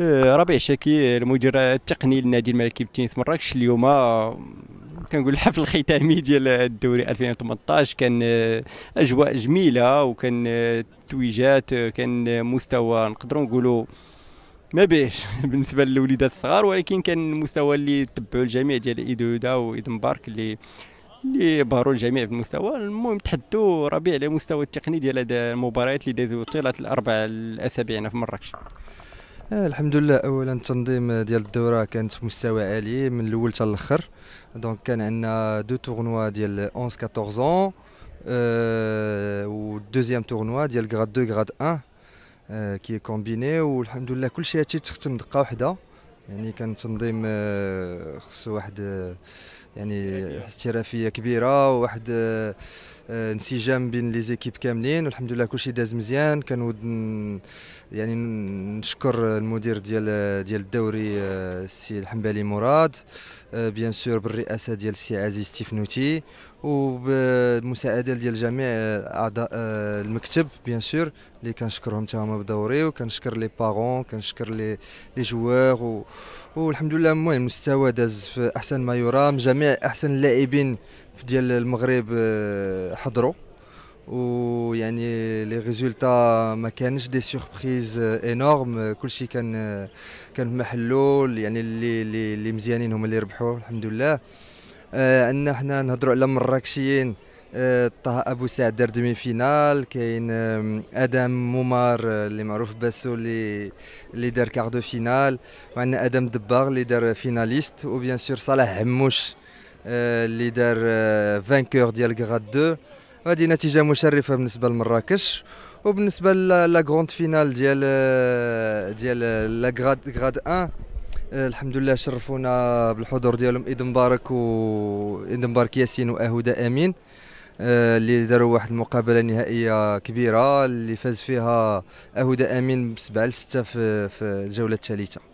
إيه، ربيع شاكي المدير التقني للنادي الملكي بالتنس مراكش اليوم كنقول الحفل الختامي ديال الدوري 2018 كان إيه، اجواء جميله وكان إيه، تويجات كان مستوى نقدروا نقولوا ما بيش بالنسبه للوليدات الصغار ولكن كان المستوى اللي تبعوا الجميع ديال ايدودا وايدن بارك اللي اللي بهروا الجميع بالمستوى المهم تحدوا ربيع على المستوى التقني ديال المباريات اللي دازوا طيله الاربع الاسابيع هنا في مراكش آه الحمد لله اولا التنظيم ديال الدوره كانت في مستوى عالي من الاول حتى الاخر دونك كان عندنا دو تورنوا ديال 11 14 آه والدوزيام تورنوا ديال غراد 2 غراد 1 آه كي كومبيني والحمد لله كل شيء هادشي تختم دقه واحده يعني كان تنظيم آه، خصو واحد آه، يعني احترافيه كبيره وواحد آه، آه، انسجام بين لي زيكيب كاملين والحمد لله كلشي داز مزيان كنود يعني نشكر المدير ديال ديال الدوري آه، السي الحنبلي مراد آه، بيان سور بالرئاسه ديال السي عزيز تيفنوتي وبالمساعده ديال جميع اعضاء المكتب بيان سور اللي كنشكرهم حتى هما بدوري وكنشكر لي بارون كنشكر لي لي جوار و والحمد لله المهم المستوى داز في احسن ما يرام جميع احسن اللاعبين ديال المغرب آه، حضروا ويعني لي ريزولتا ما كانش دي سوربريز انورم آه، كلشي كان آه، كان في محلو يعني اللي اللي, مزيانين هما اللي ربحوا الحمد لله عندنا حنا نهضروا على مراكشيين طه ابو سعد دار دومي فينال كاين ادم ممار اللي معروف باسو اللي اللي دار كاردو فينال وعندنا ادم دباغ اللي دار فيناليست وبيان سور صلاح عموش آه، اللي دار فانكور آه، ديال كراد 2 هذه نتيجه مشرفه بالنسبه لمراكش وبالنسبه لا غروند فينال ديال آه، ديال لا غراد غراد 1 الحمد لله شرفونا بالحضور ديالهم ايد مبارك و ايد مبارك ياسين واهدى امين اللي داروا واحد المقابله نهائيه كبيره اللي فاز فيها اهدى امين ب 7 6 في الجوله الثالثه